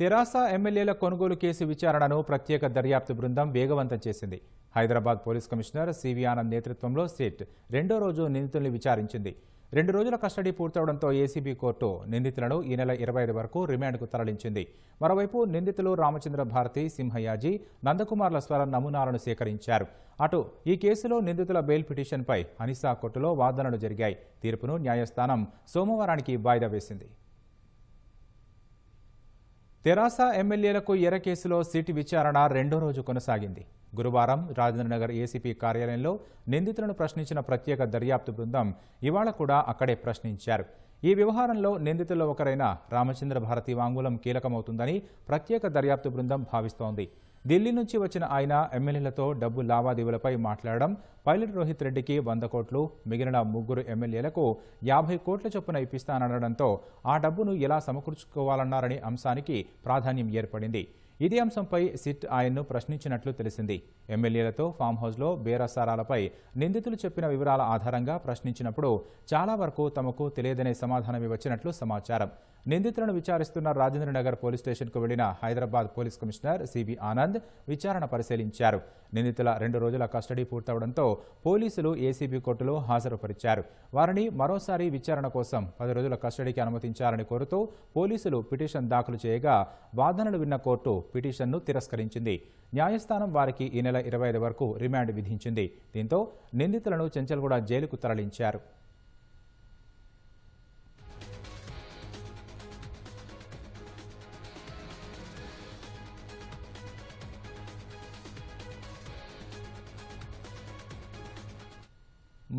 తెరాస ఎమ్మెల్యేల కొనుగోలు కేసు విచారణను ప్రత్యేక దర్యాప్తు బృందం వేగవంతం చేసింది Hyderabad police commissioner C V Anand నేతృత్వంలో సిట్ రెండో రోజు నిందితుల్ని విచారించింది రెండు రోజుల కస్టడీ పూర్తవడంతో ఏసీబీ కోర్టు నిందితులను ఈ నెల ఇరవై ఐదు వరకు రిమాండ్కు తరలించింది మరోవైపు నిందితులు రామచంద్ర భారతి సింహయాజీ నందకుమార్ల స్వర నమూనాలను సేకరించారు అటు ఈ కేసులో నిందితుల బెయిల్ పిటిషన్పై అనిసా కోర్టులో వాదనలు జరిగాయి తీర్పును న్యాయస్థానం సోమవారానికి వాయిదా వేసింది తెరాస ఎమ్మెల్యేలకు ఎర్ర కేసులో సిటీ విచారణ రెండో రోజు కొనసాగింది గురువారం రాజేంద్రనగర్ ఏసీపీ కార్యాలయంలో నిందితులను ప్రశ్నించిన ప్రత్యేక దర్యాప్తు బృందం ఇవాళ కూడా అక్కడే ప్రశ్నించారు ఈ వ్యవహారంలో నిందితుల్లో ఒకరైన రామచంద్ర భారతి వాంగులం కీలకమవుతుందని ప్రత్యేక దర్యాప్తు బృందం భావిస్తోంది ఢిల్లీ నుంచి వచ్చిన ఆయన ఎమ్మెల్యేలతో డబ్బు లావాదేవీలపై మాట్లాడడం పైలట్ రోహిత్ రెడ్డికి వంద కోట్లు మిగిలిన ముగ్గురు ఎమ్మెల్యేలకు యాభై కోట్ల చొప్పున ఇప్పిస్తానడంతో ఆ డబ్బును ఎలా సమకూర్చుకోవాలన్నారనే అంశానికి ప్రాధాన్యం ఏర్పడింది ఇదే అంశంపై సిట్ ఆయన్ను ప్రశ్నించినట్లు తెలిసింది ఎమ్మెల్యేలతో ఫామ్ హౌస్లో బేరసారాలపై నిందితులు చెప్పిన వివరాల ఆధారంగా ప్రశ్నించినప్పుడు చాలా వరకు తమకు తెలియదనే సమాధానం వచ్చినట్లు సమాచారం నిందితులను విచారిస్తున్న రాజేంద్రనగర్ పోలీస్ స్టేషన్కు వెళ్లిన Hyderabad police commissioner C B Anand విచారణ పరిశీలించారు నిందితుల రెండు రోజుల కస్టడీ పూర్తవడంతో పోలీసులు ఏసీబీ కోర్టులో హాజరుపరిచారు వారిని మరోసారి విచారణ కోసం పది రోజుల కస్టడీకి అనుమతించాలని కోరుతూ పోలీసులు పిటిషన్ దాఖలు చేయగా వాదనలు విన్న కోర్టు పిటిషన్ను తిరస్కరించింది న్యాయస్థానం వారికి ఈ నెల ఇరవై వరకు రిమాండ్ విధించింది దీంతో నిందితులను చెంచల్గూడ జైలుకు తరలించారు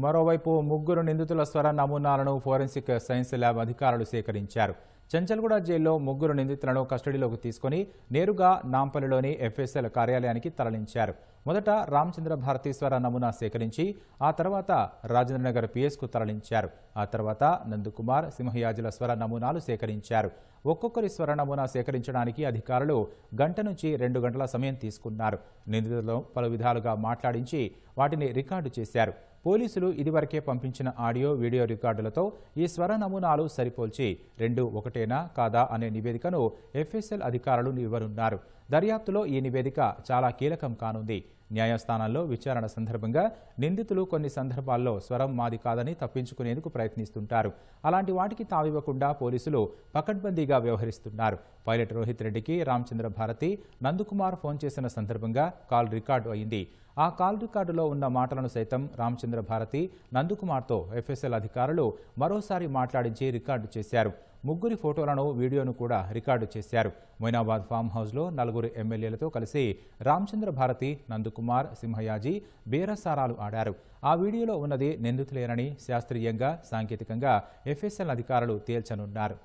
మరోవైపు ముగ్గురు నిందితుల స్వర నమూనాలను ఫోరెన్సిక్ సైన్స్ ల్యాబ్ అధికారులు సేకరించారు చెంచల్గూడ జైల్లో ముగ్గురు నిందితులను కస్టడీలోకి తీసుకుని నేరుగా నాంపల్లిలోని ఎఫ్ఎస్ఎల్ కార్యాలయానికి తరలించారు మొదట రామచంద్ర భారతీశ్వర నమూనా సేకరించి ఆ తర్వాత రాజేంద్రనగర్ పిఎస్కు తరలించారు ఆ తర్వాత నందుకుమార్ సింహయాజుల స్వర నమూనాలు సేకరించారు ఒక్కొక్కరి స్వర నమూనా సేకరించడానికి అధికారులు గంట నుంచి రెండు గంటల సమయం తీసుకున్నారు నిందితులను పలు విధాలుగా మాట్లాడించి వాటిని రికార్డు చేశారు పోలీసులు ఇదివరకే పంపించిన ఆడియో వీడియో రికార్డులతో ఈ స్వర నమూనాలు సరిపోల్చి రెండు ఒకటేనా కాదా అనే నివేదికను ఎఫ్ఎస్ఎల్ అధికారులు ఇవ్వనున్నారు దర్యాప్తులో ఈ నివేదిక చాలా కీలకం కానుంది న్యాయస్థానాల్లో విచారణ సందర్భంగా నిందితులు కొన్ని సందర్భాల్లో స్వరం మాది కాదని తప్పించుకునేందుకు ప్రయత్నిస్తుంటారు అలాంటి వాటికి తావివ్వకుండా పోలీసులు పకడ్బందీగా వ్యవహరిస్తున్నారు పైలట్ రోహిత్ రెడ్డికి రామచంద్ర భారతి నందుకుమార్ ఫోన్ చేసిన సందర్భంగా కాల్ రికార్డు అయింది ఆ కాల్ రికార్డులో ఉన్న మాటలను సైతం రామచంద్ర భారతి నందుకుమార్తో ఎఫ్ఎస్ఎల్ అధికారులు మరోసారి మాట్లాడించి రికార్డు చేశారు ముగ్గురి ఫోటోలను వీడియోను కూడా రికార్డు చేశారు మొయినాబాద్ ఫామ్ హౌస్లో నలుగురు ఎమ్మెల్యేలతో కలిసి రామచంద్ర భారతి నందకుమార్ సింహయాజీ బీరసారాలు ఆడారు ఆ వీడియోలో ఉన్నది నిందితులేనని శాస్త్రీయంగా సాంకేతికంగా ఎఫ్ఎస్ఎల్ అధికారులు తేల్చనున్నారు